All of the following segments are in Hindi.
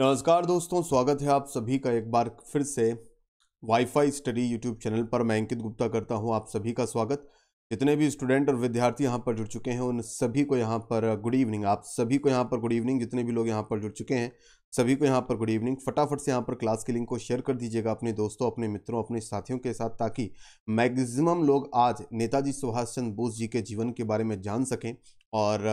नमस्कार दोस्तों स्वागत है आप सभी का एक बार फिर से वाईफाई स्टडी यूट्यूब चैनल पर मैं अंकित गुप्ता करता हूं आप सभी का स्वागत जितने भी स्टूडेंट और विद्यार्थी यहां पर जुड़ चुके हैं उन सभी को यहां पर गुड इवनिंग आप सभी को यहां पर गुड इवनिंग जितने भी लोग यहां पर जुड़ चुके हैं सभी को यहाँ पर गुड इवनिंग फटाफट से यहाँ पर क्लास के लिंक को शेयर कर दीजिएगा अपने दोस्तों अपने मित्रों अपने साथियों के साथ ताकि मैगजिमम लोग आज नेताजी सुभाष चंद्र बोस जी के जीवन के बारे में जान सकें और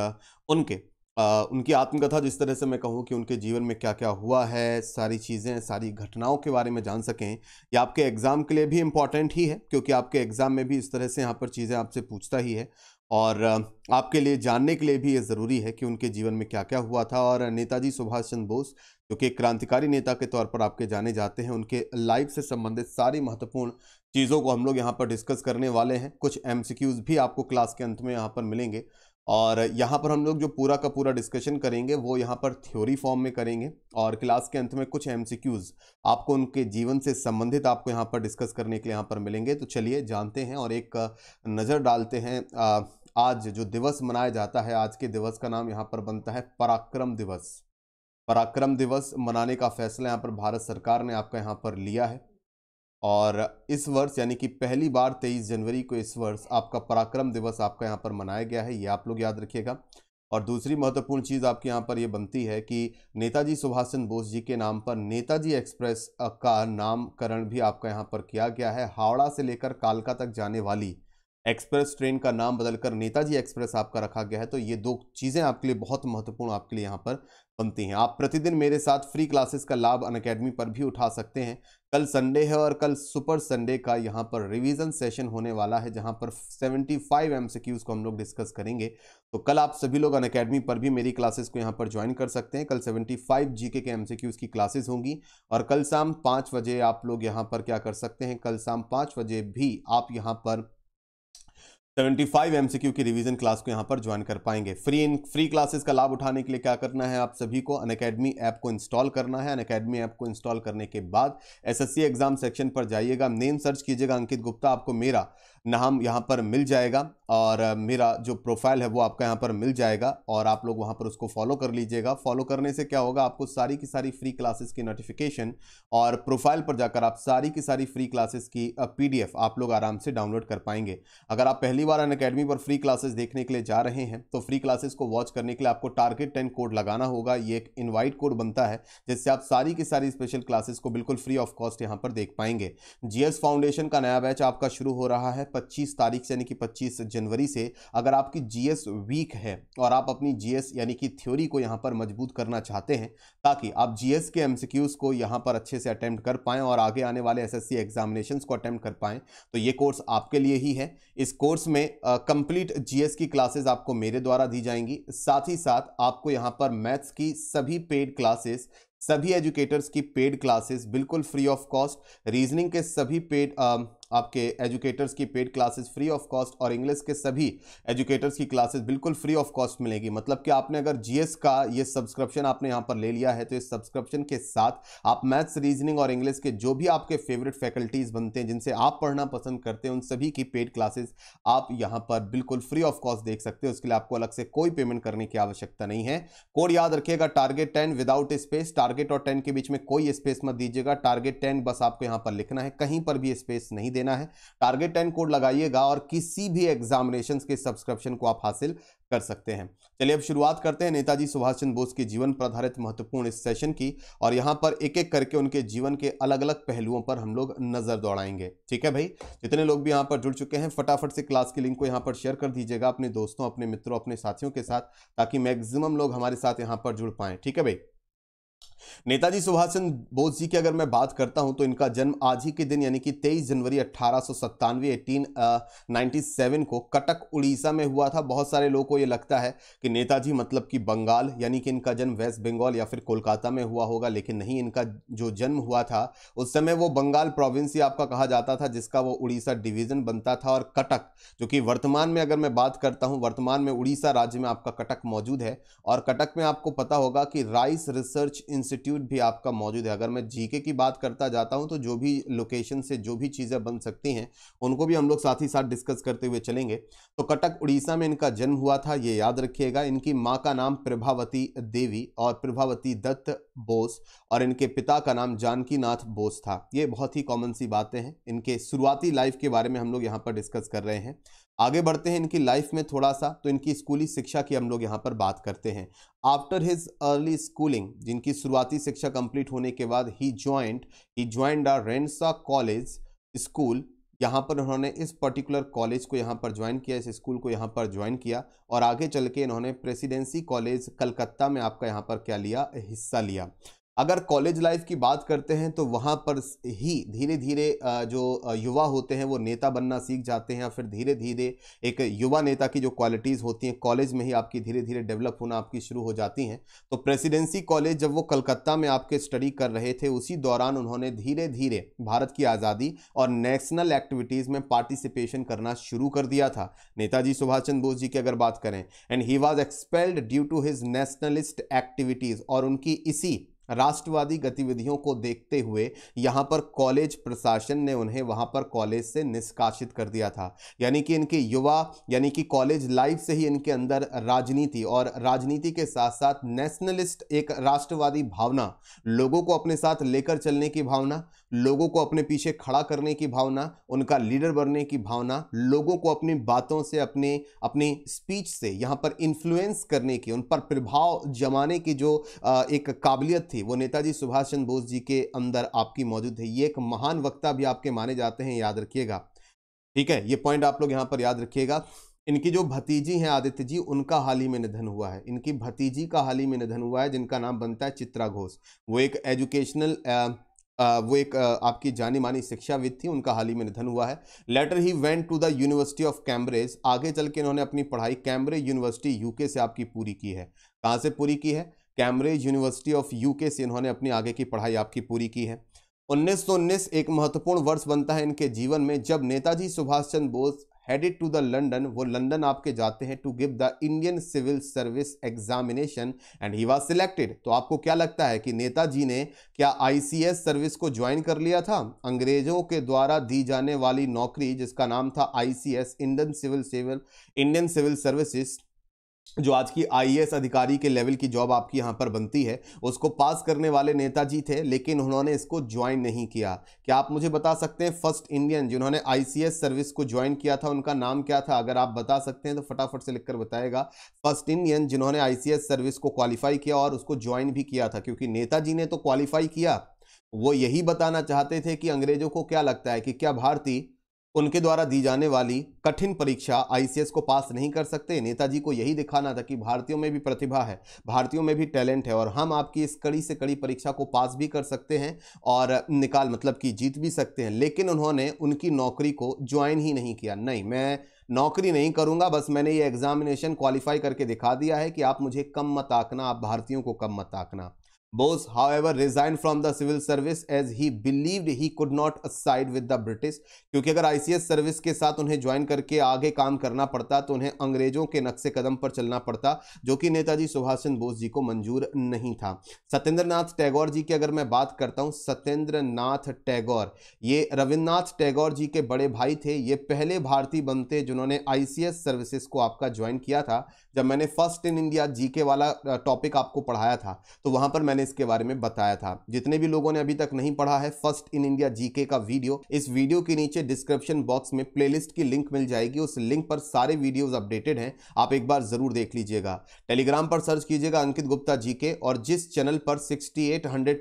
उनके आ, उनकी आत्मकथा जिस तरह से मैं कहूँ कि उनके जीवन में क्या क्या हुआ है सारी चीज़ें सारी घटनाओं के बारे में जान सकें यह आपके एग्ज़ाम के लिए भी इम्पॉर्टेंट ही है क्योंकि आपके एग्ज़ाम में भी इस तरह से यहाँ पर चीज़ें आपसे पूछता ही है और आपके लिए जानने के लिए भी ये ज़रूरी है कि उनके जीवन में क्या क्या हुआ था और नेताजी सुभाष चंद्र बोस जो कि एक क्रांतिकारी नेता के तौर पर आपके जाने जाते हैं उनके लाइफ से संबंधित सारी महत्वपूर्ण चीज़ों को हम लोग यहाँ पर डिस्कस करने वाले हैं कुछ एम भी आपको क्लास के अंत में यहाँ पर मिलेंगे और यहाँ पर हम लोग जो पूरा का पूरा डिस्कशन करेंगे वो यहाँ पर थ्योरी फॉर्म में करेंगे और क्लास के अंत में कुछ एम आपको उनके जीवन से संबंधित आपको यहाँ पर डिस्कस करने के लिए यहाँ पर मिलेंगे तो चलिए जानते हैं और एक नज़र डालते हैं आज जो दिवस मनाया जाता है आज के दिवस का नाम यहाँ पर बनता है पराक्रम दिवस पराक्रम दिवस मनाने का फैसला यहाँ पर भारत सरकार ने आपका यहाँ पर लिया है और इस वर्ष यानी कि पहली बार 23 जनवरी को इस वर्ष आपका पराक्रम दिवस आपका यहाँ पर मनाया गया है ये आप लोग याद रखिएगा और दूसरी महत्वपूर्ण चीज़ आपके यहाँ पर यह बनती है कि नेताजी सुभाष चंद्र बोस जी के नाम पर नेताजी एक्सप्रेस का नामकरण भी आपका यहाँ पर किया गया है हावड़ा से लेकर कालका तक जाने वाली एक्सप्रेस ट्रेन का नाम बदलकर नेताजी एक्सप्रेस आपका रखा गया है तो ये दो चीज़ें आपके लिए बहुत महत्वपूर्ण आपके लिए यहाँ पर बनती हैं आप प्रतिदिन मेरे साथ फ्री क्लासेस का लाभ अन अकेडमी पर भी उठा सकते हैं कल संडे है और कल सुपर संडे का यहाँ पर रिवीजन सेशन होने वाला है जहाँ पर 75 फाइव एम को हम लोग डिस्कस करेंगे तो कल आप सभी लोग अन अकेडमी पर भी मेरी क्लासेस को यहाँ पर ज्वाइन कर सकते हैं कल 75 फाइव जी के एम की क्लासेस होंगी और कल शाम पाँच बजे आप लोग यहाँ पर क्या कर सकते हैं कल शाम पाँच बजे भी आप यहाँ पर सी क्यू की रिविजन क्लास को यहाँ पर ज्वाइन कर पाएंगे फ्री इन फ्री क्लासेस का लाभ उठाने के लिए क्या करना है आप सभी को अन अकेडमी ऐप को इंस्टॉल करना है अन अकेडमी ऐप को इंस्टॉल करने के बाद एसएससी एग्जाम सेक्शन पर जाइएगा नेम सर्च कीजिएगा अंकित गुप्ता आपको मेरा नाम यहाँ पर मिल जाएगा और मेरा जो प्रोफाइल है वो आपका यहाँ पर मिल जाएगा और आप लोग वहाँ पर उसको फॉलो कर लीजिएगा फॉलो करने से क्या होगा आपको सारी की सारी फ्री क्लासेस की नोटिफिकेशन और प्रोफाइल पर जाकर आप सारी की सारी फ्री क्लासेस की पीडीएफ आप लोग आराम से डाउनलोड कर पाएंगे अगर आप पहली बार अन अकेडमी पर फ्री क्लासेस देखने के लिए जा रहे हैं तो फ्री क्लासेस को वॉच करने के लिए आपको टारगेट टेन कोड लगाना होगा ये एक इन्वाइट कोड बनता है जिससे आप सारी की सारी स्पेशल क्लासेस को बिल्कुल फ्री ऑफ कॉस्ट यहाँ पर देख पाएंगे जी फाउंडेशन का नया बैच आपका शुरू हो रहा है 25 तारीख से यानी कि 25 जनवरी से अगर आपकी जीएस वीक है और आप अपनी जीएस यानी कि थ्योरी को यहाँ पर मजबूत करना चाहते हैं ताकि आप जीएस के एमसीक्यूज को यहाँ पर अच्छे से अटैम्प्ट कर पाएँ और आगे आने वाले एसएससी एस को अटैम्प्ट कर पाएँ तो ये कोर्स आपके लिए ही है इस कोर्स में कंप्लीट जीएस की क्लासेज आपको मेरे द्वारा दी जाएंगी साथ ही साथ आपको यहाँ पर मैथ्स की सभी पेड क्लासेस सभी एजुकेटर्स की पेड क्लासेस बिल्कुल फ्री ऑफ कॉस्ट रीजनिंग के सभी पेड आपके एजुकेटर्स की paid classes free of cost और इंग्लिश के सभी एजुकेटर्स की क्लासेस बिल्कुल फ्री ऑफ कॉस्ट मिलेगी मतलब कि आपने अगर जीएस का ये सब्सक्रिप्शन आपने यहाँ पर ले लिया है तो इस सब्सक्रिप्शन के साथ आप मैथ्स रीजनिंग और इंग्लिश के जो भी आपके फेवरेट फैकल्टीज़ बनते हैं जिनसे आप पढ़ना पसंद करते हैं उन सभी की पेड क्लासेस आप यहाँ पर बिल्कुल फ्री ऑफ कॉस्ट देख सकते हो उसके लिए आपको अलग से कोई पेमेंट करने की आवश्यकता नहीं है कोड याद रखिएगा target ten without space target और टेन के बीच में कोई स्पेस मत दीजिएगा टारगेट टेन बस आपको यहाँ पर लिखना है कहीं पर भी स्पेस नहीं देना है टारगेट टेन कोड लगाइएगा और किसी भी एग्जामिनेशन के सब्सक्रिप्शन को आप हासिल कर सकते हैं चलिए अब शुरुआत करते हैं नेताजी सुभाष चंद्र बोस के जीवन पर आधारित महत्वपूर्ण इस सेशन की और यहाँ पर एक एक करके उनके जीवन के अलग अलग पहलुओं पर हम लोग नज़र दौड़ाएंगे ठीक है भाई जितने लोग भी यहाँ पर जुड़ चुके हैं फटाफट से क्लास के लिंक को यहाँ पर शेयर कर दीजिएगा अपने दोस्तों अपने मित्रों अपने साथियों के साथ ताकि मैक्सिमम लोग हमारे साथ यहाँ पर जुड़ पाएँ ठीक है भाई नेताजी सुभाष चंद्र बोस जी की अगर मैं बात करता हूं तो इनका जन्म आज ही के दिन यानी कि 23 जनवरी अट्ठारह सौ को कटक उड़ीसा में हुआ था बहुत सारे लोगों को ये लगता है कि नेताजी मतलब कि बंगाल यानी कि इनका जन्म वेस्ट बंगाल या फिर कोलकाता में हुआ होगा लेकिन नहीं इनका जो जन्म हुआ था उस समय वो बंगाल प्रोविंस ही आपका कहा जाता था जिसका वो उड़ीसा डिवीजन बनता था और कटक जो कि वर्तमान में अगर मैं बात करता हूँ वर्तमान में उड़ीसा राज्य में आपका कटक मौजूद है और कटक में आपको पता होगा कि राइस रिसर्च इंस्टीट्यूट इंस्टीट्यूट भी आपका मौजूद है अगर मैं जीके की बात करता जाता हूं तो जो भी लोकेशन से जो भी चीज़ें बन सकती हैं उनको भी हम लोग साथ ही साथ डिस्कस करते हुए चलेंगे तो कटक उड़ीसा में इनका जन्म हुआ था ये याद रखिएगा इनकी माँ का नाम प्रभावती देवी और प्रभावती दत्त बोस और इनके पिता का नाम जानकी बोस था ये बहुत ही कॉमन सी बातें हैं इनके शुरुआती लाइफ के बारे में हम लोग यहाँ पर डिस्कस कर रहे हैं आगे बढ़ते हैं इनकी लाइफ में थोड़ा सा तो इनकी स्कूली शिक्षा की हम लोग यहाँ पर बात करते हैं आफ्टर हिज अर्ली स्कूलिंग जिनकी शुरुआती शिक्षा कंप्लीट होने के बाद ही ज्वाइंट ही joined the Ravenshaw college school यहाँ पर उन्होंने इस पर्टिकुलर कॉलेज को यहाँ पर ज्वाइन किया इस स्कूल को यहाँ पर ज्वाइन किया और आगे चल के इन्होंने प्रेसिडेंसी कॉलेज कलकत्ता में आपका यहाँ पर क्या लिया हिस्सा लिया अगर कॉलेज लाइफ की बात करते हैं तो वहाँ पर ही धीरे धीरे जो युवा होते हैं वो नेता बनना सीख जाते हैं या फिर धीरे धीरे एक युवा नेता की जो क्वालिटीज़ होती हैं कॉलेज में ही आपकी धीरे धीरे डेवलप होना आपकी शुरू हो जाती हैं तो प्रेसिडेंसी कॉलेज जब वो कलकत्ता में आपके स्टडी कर रहे थे उसी दौरान उन्होंने धीरे धीरे भारत की आज़ादी और नेशनल एक्टिविटीज़ में पार्टिसिपेशन करना शुरू कर दिया था नेताजी सुभाष चंद्र बोस जी की अगर बात करें and he was expelled due to his nationalist activities और उनकी इसी राष्ट्रवादी गतिविधियों को देखते हुए यहाँ पर कॉलेज प्रशासन ने उन्हें वहाँ पर कॉलेज से निष्कासित कर दिया था यानी कि इनके युवा यानी कि कॉलेज लाइफ से ही इनके अंदर राजनीति और राजनीति के साथ साथ नेशनलिस्ट एक राष्ट्रवादी भावना लोगों को अपने साथ लेकर चलने की भावना लोगों को अपने पीछे खड़ा करने की भावना उनका लीडर बनने की भावना लोगों को अपनी बातों से अपने अपनी स्पीच से यहाँ पर इन्फ्लुएंस करने की उन पर प्रभाव जमाने की जो एक काबिलियत थी वो नेताजी सुभाष चंद्र बोस जी के अंदर आपकी मौजूद है ये एक महान वक्ता भी आपके माने जाते हैं याद रखिएगा ठीक है ये पॉइंट आप लोग यहाँ पर याद रखिएगा इनकी जो भतीजी हैं आदित्य जी उनका हाल ही में निधन हुआ है इनकी भतीजी का हाल ही में निधन हुआ है जिनका नाम बनता है चित्रा घोष वो एक एजुकेशनल वो एक आपकी जानी मानी शिक्षाविद थी उनका हाल ही में निधन हुआ है later he went to the University of Cambridge आगे चल के इन्होंने अपनी पढ़ाई कैम्ब्रिज यूनिवर्सिटी यूके से आपकी पूरी की है कहाँ से पूरी की है कैम्ब्रिज यूनिवर्सिटी ऑफ यूके से इन्होंने अपनी आगे की पढ़ाई आपकी पूरी की है 1919 एक महत्वपूर्ण वर्ष बनता है इनके जीवन में जब Netaji Subhash Chandra Bose headed to the London वो लंदन आपके जाते हैं to give the Indian Civil Service examination and he was selected तो आपको क्या लगता है कि नेताजी ने क्या आईसीएस सर्विस को ज्वाइन कर लिया था अंग्रेजों के द्वारा दी जाने वाली नौकरी जिसका नाम था ICS Indian Civil Civil Indian Civil Services जो आज की आईएएस अधिकारी के लेवल की जॉब आपकी यहाँ पर बनती है उसको पास करने वाले नेताजी थे लेकिन उन्होंने इसको ज्वाइन नहीं किया क्या आप मुझे बता सकते हैं फर्स्ट इंडियन जिन्होंने आईसीएस सर्विस को ज्वाइन किया था उनका नाम क्या था अगर आप बता सकते हैं तो फटाफट से लिखकर बताएगा फर्स्ट इंडियन जिन्होंने आई सर्विस को क्वालिफाई किया और उसको ज्वाइन भी किया था क्योंकि नेताजी ने तो क्वालिफाई किया वो यही बताना चाहते थे कि अंग्रेजों को क्या लगता है कि क्या भारतीय उनके द्वारा दी जाने वाली कठिन परीक्षा आईसीएस को पास नहीं कर सकते नेताजी को यही दिखाना था कि भारतीयों में भी प्रतिभा है भारतीयों में भी टैलेंट है और हम आपकी इस कड़ी से कड़ी परीक्षा को पास भी कर सकते हैं और निकाल मतलब कि जीत भी सकते हैं लेकिन उन्होंने उनकी नौकरी को ज्वाइन ही नहीं किया नहीं मैं नौकरी नहीं करूंगा बस मैंने ये एग्जामिनेशन क्वालिफाई करके दिखा दिया है कि आप मुझे कम मत आंकना आप भारतीयों को कम मत आंकना Bose, however, resigned from the civil service as he believed he could not side with the British. क्योंकि अगर आईसीएस सर्विस के साथ उन्हें ज्वाइन करके आगे काम करना पड़ता तो उन्हें अंग्रेजों के नक्शे कदम पर चलना पड़ता जो कि नेताजी सुभाष चंद्र बोस जी को मंजूर नहीं था सत्येंद्र नाथ टैगोर जी की अगर मैं बात करता हूँ सत्येंद्र नाथ टैगोर ये रविन्द्रनाथ टैगोर जी के बड़े भाई थे ये पहले भारतीय बनते जिन्होंने आईसीएस सर्विसेस को आपका ज्वाइन किया था जब मैंने फर्स्ट इन इंडिया जी के वाला टॉपिक आपको पढ़ाया था तो वहाँ पर मैंने मैंने इसके बारे में बताया था जितने भी लोगों ने अभी तक नहीं पढ़ा है फर्स्ट इन इंडिया जीके का वीडियो इस वीडियो के नीचे डिस्क्रिप्शन बॉक्स में प्लेलिस्ट की लिंक मिल जाएगी उस लिंक पर सारे वीडियोज अपडेटेड हैं आप एक बार जरूर देख लीजिएगा टेलीग्राम पर सर्च कीजिएगा अंकित गुप्ता जीके और जिस चैनल पर सिक्सटी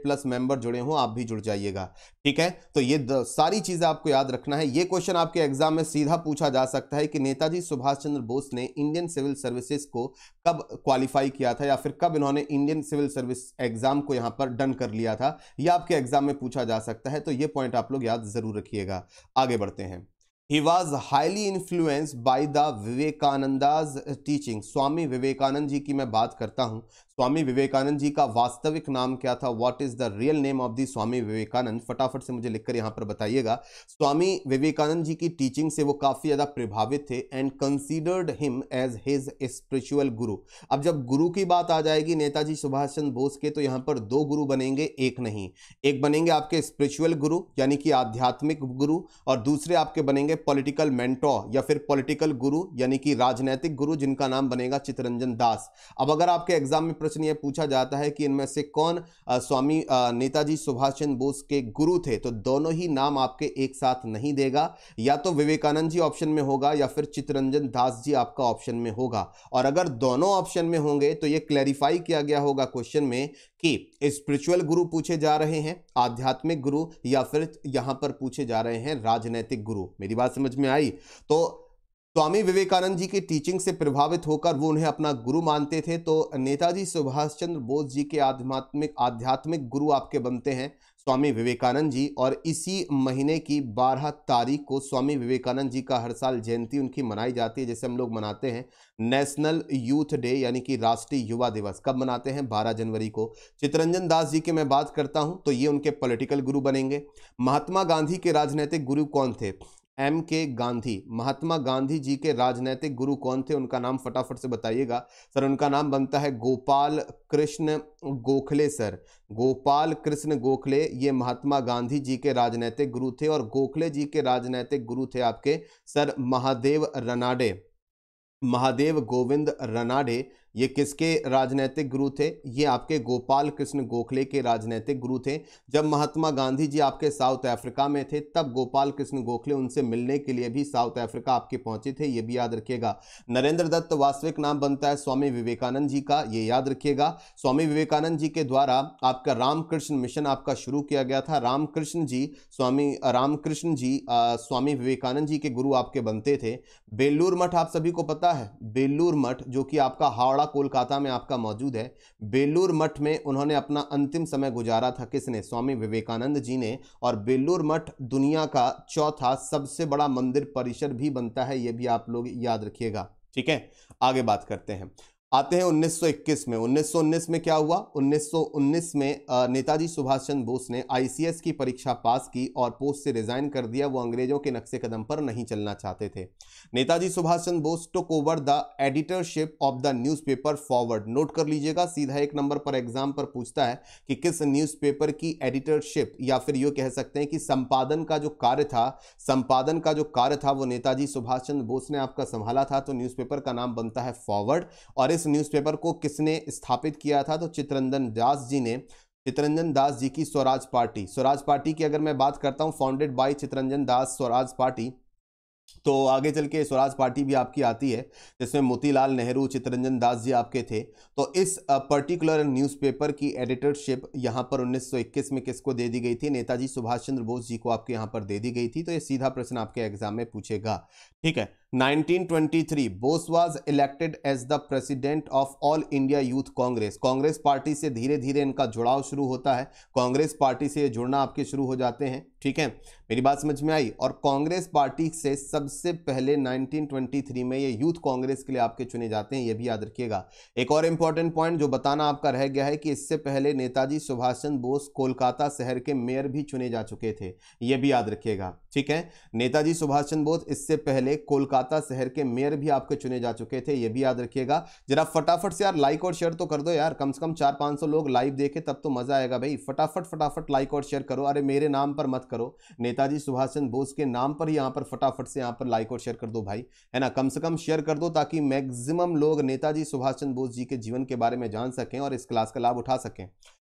प्लस मेंबर जुड़े हों आप भी जुड़ जाइएगा ठीक है तो ये सारी चीजें आपको याद रखना है ये क्वेश्चन आपके एग्जाम में सीधा पूछा जा सकता है कि नेताजी सुभाष चंद्र बोस ने इंडियन सिविल सर्विसेज को कब क्वालिफाई किया था या फिर कब इन्होंने इंडियन सिविल सर्विस एग्जाम को यहां पर डन कर लिया था यह आपके एग्जाम में पूछा जा सकता है तो यह पॉइंट आप लोग याद जरूर रखिएगा आगे बढ़ते हैं he was highly influenced by the Vivekananda's teaching Swami Vivekananda ji की मैं बात करता हूँ स्वामी विवेकानंद जी का वास्तविक नाम क्या था what is the real name of the Swami Vivekananda फटाफट से मुझे लिखकर यहाँ पर बताइएगा स्वामी विवेकानंद जी की टीचिंग से वो काफ़ी ज़्यादा प्रभावित थे and considered him as his spiritual guru अब जब गुरु की बात आ जाएगी नेताजी सुभाष चंद्र बोस के तो यहाँ पर दो गुरु बनेंगे एक नहीं एक बनेंगे आपके स्पिरिचुअल गुरु यानी कि आध्यात्मिक गुरु और दूसरे आपके बनेंगे पॉलिटिकल मेंटोर या फिर पॉलिटिकल गुरु यानी कि राजनैतिक गुरु जिनका नाम बनेगा चितरंजन दास अब अगर आपके एग्जाम में प्रश्न ये पूछा जाता है कि इनमें से कौन आ, स्वामी नेताजी सुभाष चंद्र बोस के गुरु थे तो दोनों ही नाम आपके एक साथ नहीं देगा या तो विवेकानंद जी ऑप्शन में होगा या फिर चितरंजन दास जी आपका ऑप्शन में होगा और अगर दोनों ऑप्शन में होंगे तो ये क्लैरिफाई किया गया होगा क्वेश्चन में कि स्पिरिचुअल गुरु पूछे जा रहे हैं आध्यात्मिक गुरु या फिर यहां पर पूछे जा रहे हैं राजनैतिक गुरु मेरी बात समझ में आई तो स्वामी विवेकानंद जी की टीचिंग से प्रभावित होकर वो उन्हें अपना गुरु मानते थे तो नेताजी सुभाष चंद्र बोस जी के आध्यात्मिक आध्यात्मिक गुरु आपके बनते हैं स्वामी विवेकानंद जी और इसी महीने की बारह तारीख को स्वामी विवेकानंद जी का हर साल जयंती उनकी मनाई जाती है जैसे हम लोग मनाते हैं नेशनल यूथ डे यानी कि राष्ट्रीय युवा दिवस कब मनाते हैं 12 जनवरी को चितरंजन दास जी की मैं बात करता हूं तो ये उनके पॉलिटिकल गुरु बनेंगे महात्मा गांधी के राजनीतिक गुरु कौन थे एम के गांधी महात्मा गांधी जी के राजनैतिक गुरु कौन थे उनका नाम फटाफट से बताइएगा सर उनका नाम बनता है गोपाल कृष्ण गोखले सर गोपाल कृष्ण गोखले ये महात्मा गांधी जी के राजनैतिक गुरु थे और गोखले जी के राजनैतिक गुरु थे आपके सर महादेव रनाडे महादेव गोविंद रनाडे ये किसके राजनैतिक गुरु थे ये आपके गोपाल कृष्ण गोखले के राजनैतिक गुरु थे जब महात्मा गांधी जी आपके साउथ अफ्रीका में थे तब गोपाल कृष्ण गोखले उनसे मिलने के लिए भी साउथ अफ्रीका आपके पहुंचे थे ये भी याद रखिएगा नरेंद्र दत्त वास्तविक नाम बनता है स्वामी विवेकानंद जी का ये याद रखिएगा स्वामी विवेकानंद जी के द्वारा आपका रामकृष्ण मिशन आपका शुरू किया गया था रामकृष्ण जी स्वामी रामकृष्ण जी स्वामी विवेकानंद जी के गुरु आपके बनते थे बेल्लूर मठ आप सभी को पता है बेल्लूर मठ जो कि आपका हावड़ा कोलकाता में आपका मौजूद है बेलूर मठ में उन्होंने अपना अंतिम समय गुजारा था किसने स्वामी विवेकानंद जी ने और बेलूर मठ दुनिया का चौथा सबसे बड़ा मंदिर परिसर भी बनता है ये भी आप लोग याद रखिएगा ठीक है आगे बात करते हैं आते हैं 1921 में 1919 में क्या हुआ 1919 में नेताजी सुभाष चंद्र बोस ने आईसीएस की परीक्षा पास की और पोस्ट से रिजाइन कर दिया वो अंग्रेजों के नक्शे कदम पर नहीं चलना चाहते थे Netaji Subhash Chandra Bose took over the editorship of the newspaper Forward note कर लीजिएगा सीधा एक नंबर पर एग्जाम पर पूछता है कि किस न्यूज की एडिटरशिप या फिर ये कह सकते हैं कि संपादन का जो कार्य था संपादन का जो कार्य था वो नेताजी सुभाष चंद्र बोस ने आपका संभाला था तो न्यूज का नाम बनता है फॉरवर्ड और इस न्यूज़पेपर को किसने स्थापित किया था तो चित्रंजन दास जी ने चित्रंजन दास जी की स्वराज पार्टी स्वराज पार्टी की अगर मैं बात करता हूँ founded by Chittaranjan Das Swaraj party तो आगे चल के स्वराज पार्टी भी आपकी आती है जिसमें मोतीलाल नेहरू चित्रंजन दास जी आपके थे तो इस पर्टिकुलर न्यूज़पेपर की एडिटरशिप यहाँ पर 1921 में किसको दे दी गई थी नेताजी सुभाष चंद्र बोस जी को आपके यहाँ पर दे दी गई थी तो ये सीधा प्रश्न आपके एग्जाम में पूछेगा ठीक है 1923 Bose was elected as the president of All India Youth Congress Congress party से धीरे धीरे इनका जुड़ाव शुरू होता है कांग्रेस पार्टी से जुड़ना आपके शुरू हो जाते हैं ठीक है मेरी बात समझ में आई और कांग्रेस पार्टी से सबसे पहले 1923 में ये यूथ कांग्रेस के लिए आपके चुने जाते हैं ये भी याद रखिएगा एक और इंपॉर्टेंट पॉइंट जो बताना आपका रह गया है कि इससे पहले नेताजी सुभाष चंद्र बोस कोलकाता शहर के मेयर भी चुने जा चुके थे ये भी याद रखिएगा ठीक है नेताजी सुभाष चंद्र बोस इससे पहले पहले कोलकाता शहर के मेयर भी आपके चुने जा चुके थे ये भी याद रखिएगा जरा फटाफट से यार लाइक और शेयर तो कर दो यार कम से कम चार पाँच सौ लोग लाइव देखे तब तो मजा आएगा भाई फटाफट फटाफट लाइक और शेयर करो अरे मेरे नाम पर मत करो नेताजी सुभाष चंद्र बोस के नाम पर ही यहाँ पर फटाफट से यहाँ पर लाइक और शेयर कर दो भाई है ना कम से कम शेयर कर दो ताकि मैक्सिमम लोग नेताजी सुभाष चंद्र बोस जी के जीवन के बारे में जान सकें और इस क्लास का लाभ उठा सकें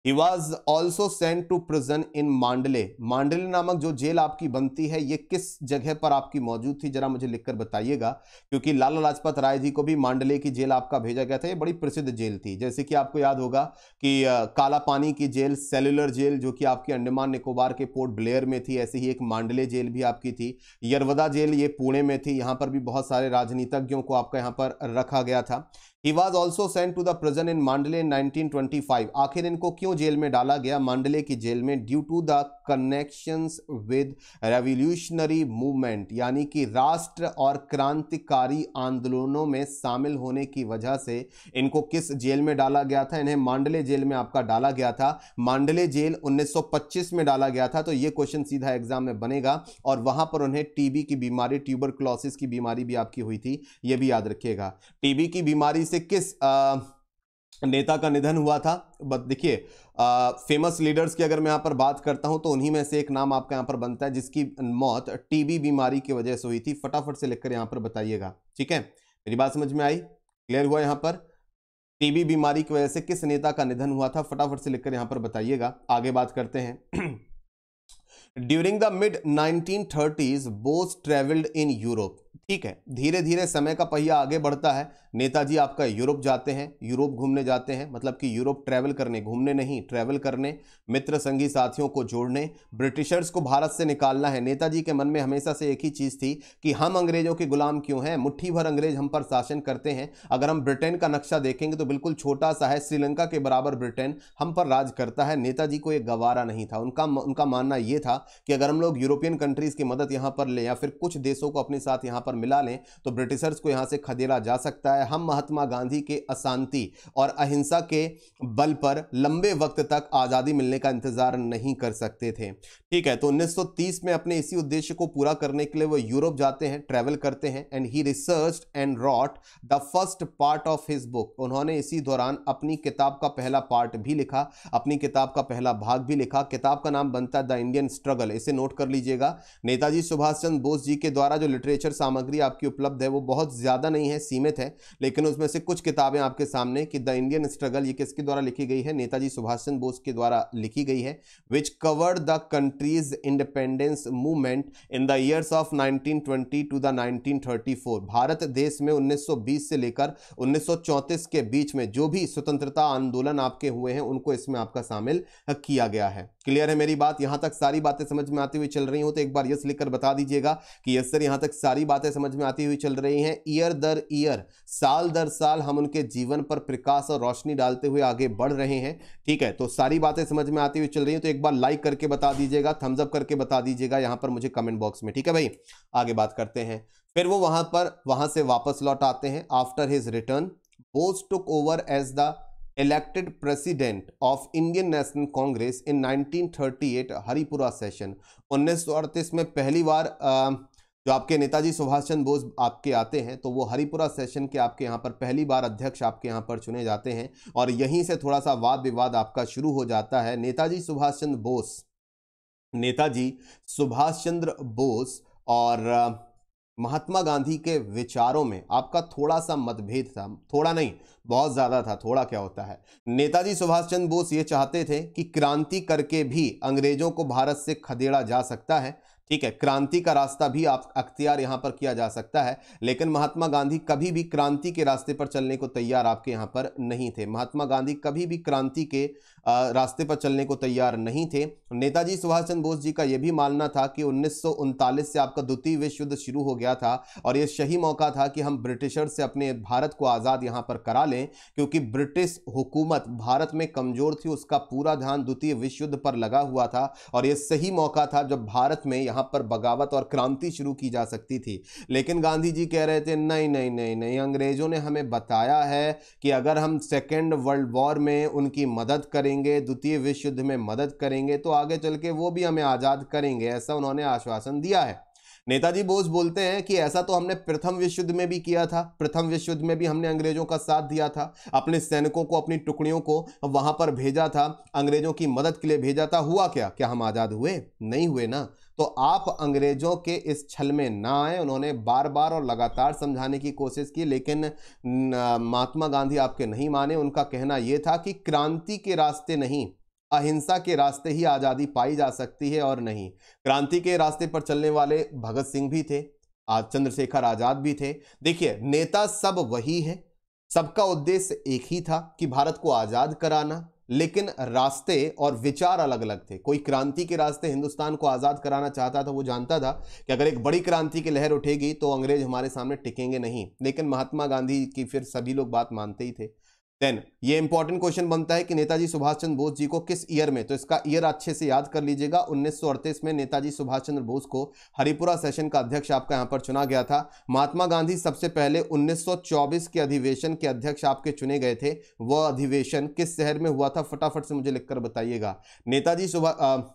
he was also sent to prison in Mandalay Mandalay नामक जो जेल आपकी बनती है ये किस जगह पर आपकी मौजूद थी जरा मुझे लिखकर बताइएगा क्योंकि लाला लाजपत राय जी को भी मांडले की जेल आपका भेजा गया था ये बड़ी प्रसिद्ध जेल थी जैसे कि आपको याद होगा कि काला पानी की जेल सेलुलर जेल जो कि आपकी अंडमान निकोबार के पोर्ट ब्लेयर में थी ऐसे ही एक मांडले जेल भी आपकी थी यरवदा जेल ये पुणे में थी यहाँ पर भी बहुत सारे राजनीतिज्ञों को आपका यहाँ पर रखा गया था he was also sent to the prison in Mandalay 1925 आखिर इनको क्यों जेल में डाला गया मांडले की जेल में due to the connections with revolutionary movement यानी कि राष्ट्र और क्रांतिकारी आंदोलनों में शामिल होने की वजह से इनको किस जेल में डाला गया था इन्हें मांडले जेल में आपका डाला गया था मांडले जेल 1925 में डाला गया था तो ये क्वेश्चन सीधा एग्जाम में बनेगा और वहां पर उन्हें टीबी की बीमारी ट्यूबर की बीमारी भी आपकी हुई थी ये भी याद रखिएगा टीबी की बीमारी से किस आ, नेता का निधन हुआ था बट देखिए फेमस लीडर्स की अगर मैं यहाँ पर बात करता हूँ तो उन्हीं में से एक नाम आपका यहाँ पर बनता है जिसकी मौत टीबी बीमारी की वजह से हुई थी फटाफट से लिखकर यहाँ पर बताइएगा ठीक है मेरी बात समझ में आई क्लियर हुआ यहाँ पर टीबी बीमारी की वजह से किस नेता का निधन हुआ था फटाफट से लिखकर यहाँ पर बताइएगा आगे बात करते हैं during the mid nineteen thirties Bose travelled in Europe ठीक है धीरे धीरे समय का पहिया आगे बढ़ता है नेताजी आपका यूरोप जाते हैं यूरोप घूमने जाते हैं मतलब कि यूरोप ट्रैवल करने घूमने नहीं ट्रैवल करने मित्र संगी साथियों को जोड़ने ब्रिटिशर्स को भारत से निकालना है नेताजी के मन में हमेशा से एक ही चीज़ थी कि हम अंग्रेजों के गुलाम क्यों हैं मुठ्ठी भर अंग्रेज हम पर शासन करते हैं अगर हम ब्रिटेन का नक्शा देखेंगे तो बिल्कुल छोटा सा है श्रीलंका के बराबर ब्रिटेन हम पर राज करता है नेताजी को एक गवारा नहीं था उनका उनका मानना ये था कि अगर हम लोग यूरोपियन कंट्रीज़ की मदद यहाँ पर लें या फिर कुछ देशों को अपने साथ यहाँ पर मिला लें तो ब्रिटिशर्स को यहाँ से खदेड़ा जा सकता है हम महात्मा गांधी के अशांति और अहिंसा के बल पर लंबे वक्त तक आज़ादी मिलने का इंतज़ार नहीं कर सकते थे ठीक है तो 1930 में अपने इसी उद्देश्य को पूरा करने के लिए वो यूरोप जाते हैं ट्रैवल करते हैं and he research and wrote the first part of his book उन्होंने इसी दौरान अपनी किताब का पहला पार्ट भी लिखा अपनी किताब का पहला भाग भी लिखा किताब का नाम बनता है द इंडियन स्ट्रगल इसे नोट कर लीजिएगा नेताजी सुभाष चंद्र बोस जी के द्वारा जो लिटरेचर सामग्री सामग्री आपकी उपलब्ध है वो बहुत ज़्यादा नहीं है सीमित है लेकिन उसमें से कुछ किताबें आपके सामने कि द इंडियन स्ट्रगल ये किसके द्वारा लिखी गई है नेताजी सुभाष चंद्र बोस के द्वारा लिखी गई है which covered the country's independence movement in the years of 1920 to the 1934 भारत देश में 1920 से लेकर 1934 के बीच में जो भी स्वतंत्रता आंदोलन आपके हुए हैं उनको इसमें आपका शामिल किया गया है क्लियर है मेरी बात यहां तक सारी बातें समझ में आती हुई चल रही हो तो एक बार यस लिखकर बता दीजिएगा कि यस सर यहां तक सारी बात बातें समझ में आती हुई चल रही हैं ईयर दर ईयर साल दर साल हम उनके जीवन पर प्रकाश और रोशनी डालते हुए आगे बढ़ रहे हैं ठीक है तो सारी बातें समझ में आती हुई चल रही हैं तो एक बार लाइक करके बता दीजिएगा थम्सअप करके बता दीजिएगा यहाँ पर मुझे कमेंट बॉक्स में ठीक है भाई आगे बात करते हैं फिर वो वहाँ पर वहाँ से वापस लौट आते हैं after his return Bose took over as the elected president of Indian National Congress in 1938 Haripura session 1938 में पहली बार जो आपके नेताजी सुभाष चंद्र बोस आपके आते हैं तो वो हरिपुरा सेशन के आपके यहाँ पर पहली बार अध्यक्ष आपके यहाँ पर चुने जाते हैं और यहीं से थोड़ा सा वाद विवाद आपका शुरू हो जाता है नेताजी सुभाष चंद्र बोस नेताजी सुभाष चंद्र बोस और महात्मा गांधी के विचारों में आपका थोड़ा सा मतभेद था थोड़ा नहीं बहुत ज़्यादा था थोड़ा क्या होता है नेताजी सुभाष चंद्र बोस ये चाहते थे कि क्रांति करके भी अंग्रेज़ों को भारत से खदेड़ा जा सकता है ठीक है क्रांति का रास्ता भी आप अख्तियार यहां पर किया जा सकता है लेकिन महात्मा गांधी कभी भी क्रांति के रास्ते पर चलने को तैयार आपके यहां पर नहीं थे महात्मा गांधी कभी भी क्रांति के रास्ते पर चलने को तैयार नहीं थे नेताजी सुभाष चंद्र बोस जी का यह भी मानना था कि उन्नीस से आपका द्वितीय विश्व युद्ध शुरू हो गया था और यह सही मौका था कि हम ब्रिटिशर से अपने भारत को आज़ाद यहाँ पर करा लें क्योंकि ब्रिटिश हुकूमत भारत में कमज़ोर थी उसका पूरा ध्यान द्वितीय विश्व युद्ध पर लगा हुआ था और यह सही मौका था जब भारत में यहां यहाँ पर बगावत और क्रांति शुरू की जा सकती थी लेकिन गांधी जी कह रहे थे नहीं नहीं नहीं नहीं अंग्रेज़ों ने हमें बताया है कि अगर हम सेकेंड वर्ल्ड वॉर में उनकी मदद करेंगे द्वितीय विश्व युद्ध में मदद करेंगे तो आगे चल के वो भी हमें आज़ाद करेंगे ऐसा उन्होंने आश्वासन दिया है नेताजी बोस बोलते हैं कि ऐसा तो हमने प्रथम विश्व युद्ध में भी किया था प्रथम विश्व युद्ध में भी हमने अंग्रेजों का साथ दिया था अपने सैनिकों को अपनी टुकड़ियों को वहां पर भेजा था अंग्रेजों की मदद के लिए भेजा था हुआ क्या क्या हम आज़ाद हुए नहीं हुए ना तो आप अंग्रेजों के इस छल में ना आए उन्होंने बार बार और लगातार समझाने की कोशिश की लेकिन महात्मा गांधी आपके नहीं माने उनका कहना यह था कि क्रांति के रास्ते नहीं अहिंसा के रास्ते ही आज़ादी पाई जा सकती है और नहीं क्रांति के रास्ते पर चलने वाले भगत सिंह भी थे आज चंद्रशेखर आज़ाद भी थे देखिए नेता सब वही है सबका उद्देश्य एक ही था कि भारत को आज़ाद कराना लेकिन रास्ते और विचार अलग अलग थे कोई क्रांति के रास्ते हिंदुस्तान को आज़ाद कराना चाहता था वो जानता था कि अगर एक बड़ी क्रांति की लहर उठेगी तो अंग्रेज हमारे सामने टिकेंगे नहीं लेकिन महात्मा गांधी की फिर सभी लोग बात मानते ही थे देन ये इंपॉर्टेंट क्वेश्चन बनता है कि नेताजी सुभाष चंद्र बोस जी को किस ईयर में तो इसका ईयर अच्छे से याद कर लीजिएगा उन्नीस में नेताजी सुभाष चंद्र बोस को हरिपुरा सेशन का अध्यक्ष आपका यहाँ पर चुना गया था महात्मा गांधी सबसे पहले 1924 के अधिवेशन के अध्यक्ष आपके चुने गए थे वह अधिवेशन किस शहर में हुआ था फटाफट से मुझे लिखकर बताइएगा नेताजी सुभाष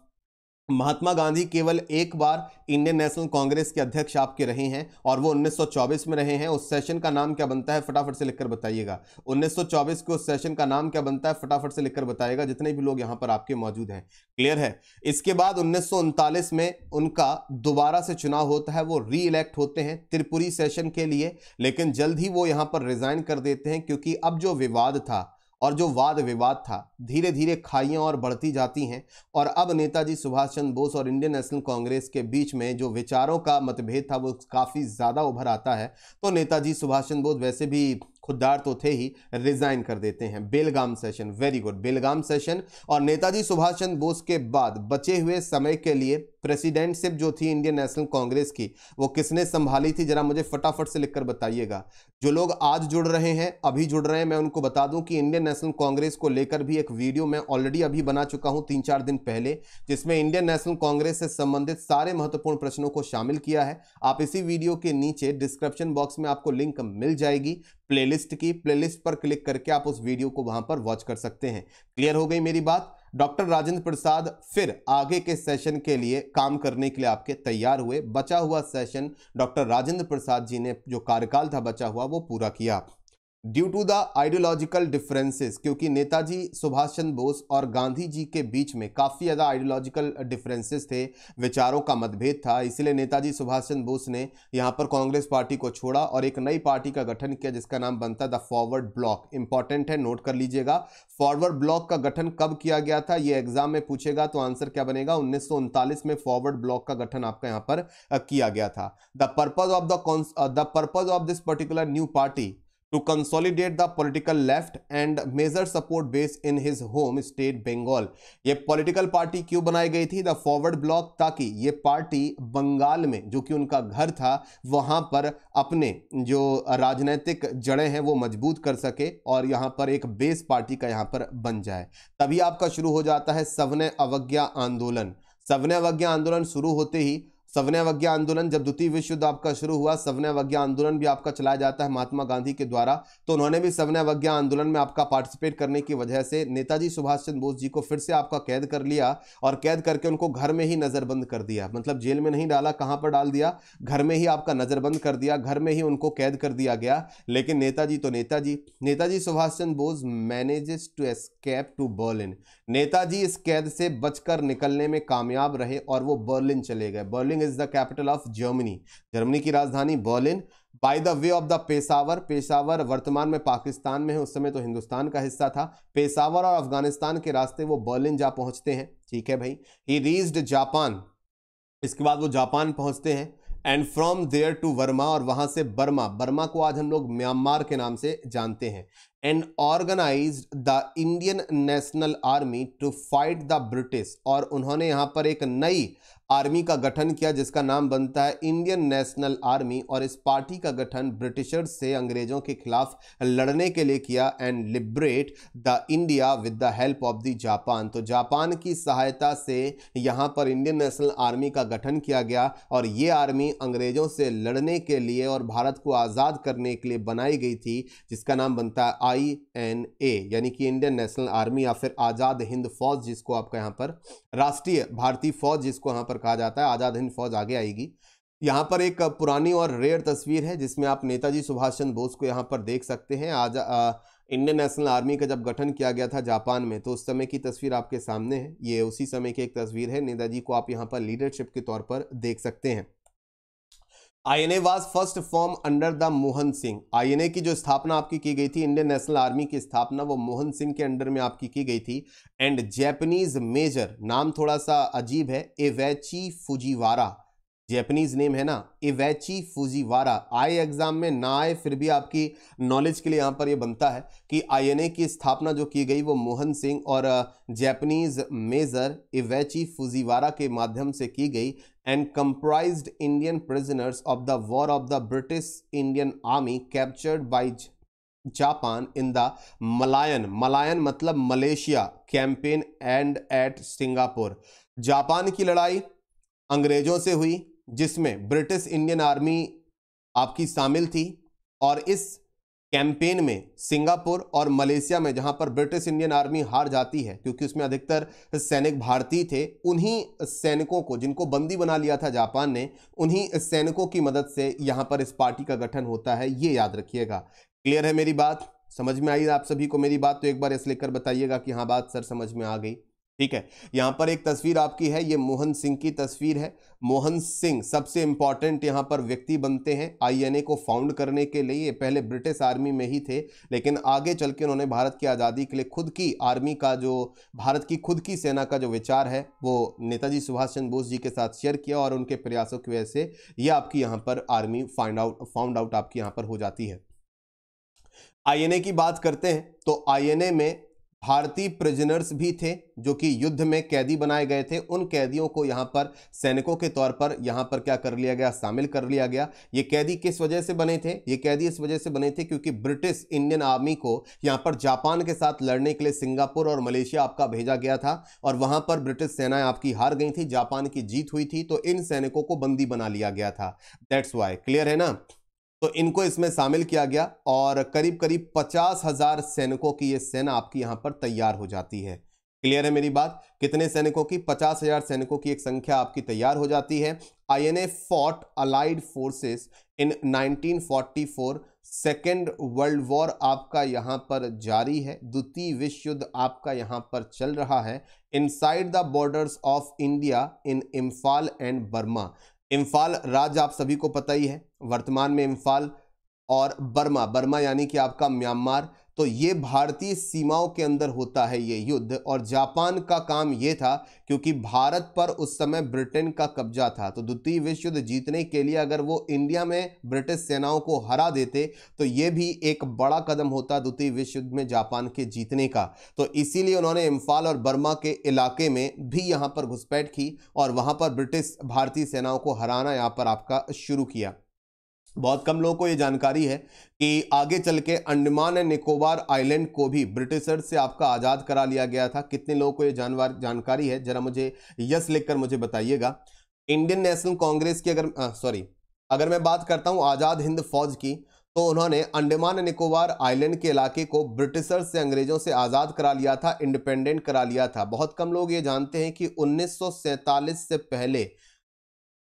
महात्मा गांधी केवल एक बार इंडियन नेशनल कांग्रेस के अध्यक्ष आपके रहे हैं और वो 1924 में रहे हैं उस सेशन का नाम क्या बनता है फटाफट से लिखकर बताइएगा 1924 के उस सेशन का नाम क्या बनता है फटाफट से लिखकर बताइएगा जितने भी लोग यहाँ पर आपके मौजूद हैं क्लियर है इसके बाद उन्नीस में उनका दोबारा से चुनाव होता है वो री इलेक्ट होते हैं त्रिपुरी सेशन के लिए लेकिन जल्द ही वो यहाँ पर रिजाइन कर देते हैं क्योंकि अब जो विवाद था और जो वाद विवाद था धीरे धीरे खाइयाँ और बढ़ती जाती हैं और अब नेताजी सुभाष चंद्र बोस और इंडियन नेशनल कांग्रेस के बीच में जो विचारों का मतभेद था वो काफ़ी ज़्यादा उभर आता है तो नेताजी सुभाष चंद्र बोस वैसे भी खुददार तो थे ही रिजाइन कर देते हैं Belgaum session very good Belgaum session और नेताजी सुभाष चंद्र बोस के बाद बचे हुए समय के लिए प्रेसिडेंटशिप जो थी इंडियन नेशनल कांग्रेस की वो किसने संभाली थी जरा मुझे फटाफट से लिखकर बताइएगा जो लोग आज जुड़ रहे हैं अभी जुड़ रहे हैं मैं उनको बता दूं कि इंडियन नेशनल कांग्रेस को लेकर भी एक वीडियो मैं ऑलरेडी अभी बना चुका हूं तीन चार दिन पहले जिसमें इंडियन नेशनल कांग्रेस से संबंधित सारे महत्वपूर्ण प्रश्नों को शामिल किया है आप इसी वीडियो के नीचे डिस्क्रिप्शन बॉक्स में आपको लिंक मिल जाएगी प्लेलिस्ट की प्लेलिस्ट पर क्लिक करके आप उस वीडियो को वहां पर वॉच कर सकते हैं क्लियर हो गई मेरी बात डॉक्टर राजेंद्र प्रसाद फिर आगे के सेशन के लिए काम करने के लिए आपके तैयार हुए बचा हुआ सेशन डॉक्टर राजेंद्र प्रसाद जी ने जो कार्यकाल था बचा हुआ वो पूरा किया due to the ideological differences क्योंकि नेताजी सुभाष चंद्र बोस और गांधी जी के बीच में काफ़ी ज़्यादा आइडियोलॉजिकल डिफरेंसेस थे विचारों का मतभेद था इसलिए नेताजी सुभाष चंद्र बोस ने यहाँ पर कांग्रेस पार्टी को छोड़ा और एक नई पार्टी का गठन किया जिसका नाम बनता द फॉरवर्ड ब्लॉक इंपॉर्टेंट है नोट कर लीजिएगा फॉरवर्ड ब्लॉक का गठन कब किया गया था ये एग्जाम में पूछेगा तो आंसर क्या बनेगा उन्नीस में फॉरवर्ड ब्लॉक का गठन आपका यहाँ पर किया गया था the purpose of the the purpose of this particular new party to consolidate the political left and major support base in his home state bengal ये पोलिटिकल पार्टी क्यों बनाई गई थी द फॉरवर्ड ब्लॉक ताकि ये पार्टी बंगाल में जो कि उनका घर था वहां पर अपने जो राजनीतिक जड़ें हैं वो मजबूत कर सके और यहाँ पर एक बेस पार्टी का यहाँ पर बन जाए तभी आपका शुरू हो जाता है सवन अवज्ञा आंदोलन सवन अवज्ञा आंदोलन शुरू होते ही सवर्ण अवज्ञा आंदोलन जब द्वितीय विश्व युद्ध आपका शुरू हुआ सवन अवज्ञा आंदोलन भी आपका चलाया जाता है महात्मा गांधी के द्वारा तो उन्होंने भी सवन अवज्ञा आंदोलन में आपका पार्टिसिपेट करने की वजह से नेताजी सुभाष चंद्र बोस जी को फिर से आपका कैद कर लिया और कैद करके उनको घर में ही नज़रबंद कर दिया मतलब जेल में नहीं डाला कहाँ पर डाल दिया घर में ही आपका नज़रबंद कर दिया घर में ही उनको कैद कर दिया गया लेकिन नेताजी तो Netaji Netaji Subhash Chandra Bose manages to escape to Berlin Netaji इस कैद से बचकर निकलने में कामयाब रहे और वो बर्लिन चले गए Berlin is the capital of Germany Germany की राजधानी Berlin by the way of the Peshawar Peshawar वर्तमान में पाकिस्तान में है उस समय तो हिंदुस्तान का हिस्सा था पेशावर और अफगानिस्तान के रास्ते वो बर्लिन जा पहुंचते हैं ठीक है भाई ही रीज्ड जापान इसके बाद वो जापान पहुंचते हैं and from there to Burma और वहां से बर्मा बर्मा को आज हम लोग म्यांमार के नाम से जानते हैं and organize the Indian National Army to fight the British और उन्होंने यहाँ पर एक नई आर्मी का गठन किया जिसका नाम बनता है इंडियन नेशनल आर्मी और इस पार्टी का गठन ब्रिटिशर्स से अंग्रेजों के खिलाफ लड़ने के लिए किया and liberate the India with the help of the Japan तो जापान की सहायता से यहां पर इंडियन नेशनल आर्मी का गठन किया गया और ये आर्मी अंग्रेजों से लड़ने के लिए और भारत को आज़ाद करने के लिए बनाई गई थी जिसका नाम बनता है आई एन ए यानी कि इंडियन नेशनल आर्मी या फिर आज़ाद हिंद फौज जिसको आपका यहाँ पर राष्ट्रीय भारतीय फौज जिसको यहां पर कहा जाता है आज़ाद हिंद फौज आगे आएगी यहाँ पर एक पुरानी और रेयर तस्वीर है जिसमें आप नेताजी सुभाष चंद्र बोस को यहाँ पर देख सकते हैं आज इंडियन नेशनल आर्मी का जब गठन किया गया था जापान में तो उस समय की तस्वीर आपके सामने है ये उसी समय की एक तस्वीर है नेताजी को आप यहाँ पर लीडरशिप के तौर पर देख सकते हैं INA was first form under the Mohan Singh INA की जो स्थापना आपकी की गई थी इंडियन नेशनल आर्मी की स्थापना वो मोहन सिंह के अंडर में आपकी की गई थी एंड जैपनीज मेजर नाम थोड़ा सा अजीब है एवेची फुजीवारा जैपनीज नेम है ना इवैची फुजीवारा आए एग्जाम में ना आए फिर भी आपकी नॉलेज के लिए यहाँ पर ये बनता है कि आईएनए की स्थापना जो की गई वो मोहन सिंह और जैपनीज मेजर इवैची फुजीवारा के माध्यम से की गई and comprise Indian prisoners of the war of the British Indian Army captured by Japan in the Malayan Malayan मतलब Malaysia campaign and at Singapore Japan की लड़ाई अंग्रेजों से हुई जिसमें ब्रिटिश इंडियन आर्मी आपकी शामिल थी और इस कैंपेन में सिंगापुर और मलेशिया में जहां पर ब्रिटिश इंडियन आर्मी हार जाती है क्योंकि उसमें अधिकतर सैनिक भारतीय थे उन्हीं सैनिकों को जिनको बंदी बना लिया था जापान ने उन्हीं सैनिकों की मदद से यहां पर इस पार्टी का गठन होता है ये याद रखिएगा क्लियर है मेरी बात समझ में आई आप सभी को मेरी बात तो एक बार इस लेकर बताइएगा कि हाँ बात सर समझ में आ गई ठीक है यहां पर एक तस्वीर आपकी है ये मोहन सिंह की तस्वीर है मोहन सिंह सबसे इंपॉर्टेंट यहां पर व्यक्ति बनते हैं आईएनए को फाउंड करने के लिए पहले ब्रिटिश आर्मी में ही थे लेकिन आगे चल के उन्होंने भारत की आज़ादी के लिए खुद की आर्मी का जो भारत की खुद की सेना का जो विचार है वो नेताजी सुभाष चंद्र बोस जी के साथ शेयर किया और उनके प्रयासों की वजह से ये आपकी यहाँ पर army find out found out आपकी यहाँ पर हो जाती है आईएनए की बात करते हैं तो आईएनए में भारतीय प्रिजनर्स भी थे जो कि युद्ध में कैदी बनाए गए थे उन कैदियों को यहाँ पर सैनिकों के तौर पर यहाँ पर क्या कर लिया गया शामिल कर लिया गया ये कैदी किस वजह से बने थे ये कैदी इस वजह से बने थे क्योंकि ब्रिटिश इंडियन आर्मी को यहाँ पर जापान के साथ लड़ने के लिए सिंगापुर और मलेशिया आपका भेजा गया था और वहाँ पर ब्रिटिश सेनाएं आपकी हार गई थी जापान की जीत हुई थी तो इन सैनिकों को बंदी बना लिया गया था दैट्स वाई क्लियर है ना तो इनको इसमें शामिल किया गया और करीब करीब पचास हजार सैनिकों की ये सेना आपकी यहां पर तैयार हो जाती है क्लियर है मेरी बात कितने सैनिकों की पचास हजार सैनिकों की एक संख्या आपकी तैयार हो जाती है I N A fought allied forces in 1944 second world war आपका यहां पर जारी है द्वितीय विश्व युद्ध आपका यहां पर चल रहा है inside the borders of India in Imphal and Burma Imphal राज्य आप सभी को पता ही है वर्तमान में इम्फाल और बर्मा बर्मा यानी कि आपका म्यांमार तो ये भारतीय सीमाओं के अंदर होता है ये युद्ध और जापान का काम ये था क्योंकि भारत पर उस समय ब्रिटेन का कब्जा था तो द्वितीय विश्व युद्ध जीतने के लिए अगर वो इंडिया में ब्रिटिश सेनाओं को हरा देते तो ये भी एक बड़ा कदम होता द्वितीय विश्व युद्ध में जापान के जीतने का तो इसीलिए उन्होंने इम्फाल और बर्मा के इलाके में भी यहाँ पर घुसपैठ की और वहाँ पर ब्रिटिश भारतीय सेनाओं को हराना यहाँ पर आपका शुरू किया बहुत कम लोगों को ये जानकारी है कि आगे चल के अंडमान एंड निकोबार आइलैंड को भी ब्रिटिशर्स से आपका आज़ाद करा लिया गया था कितने लोगों को ये जानवार जानकारी है जरा मुझे यस लिखकर मुझे बताइएगा इंडियन नेशनल कांग्रेस की अगर सॉरी अगर मैं बात करता हूँ आज़ाद हिंद फौज की तो उन्होंने अंडमान निकोबार आइलैंड के इलाके को ब्रिटिशर्स से अंग्रेज़ों से आज़ाद करा लिया था इंडिपेंडेंट करा लिया था बहुत कम लोग ये जानते हैं कि उन्नीस से पहले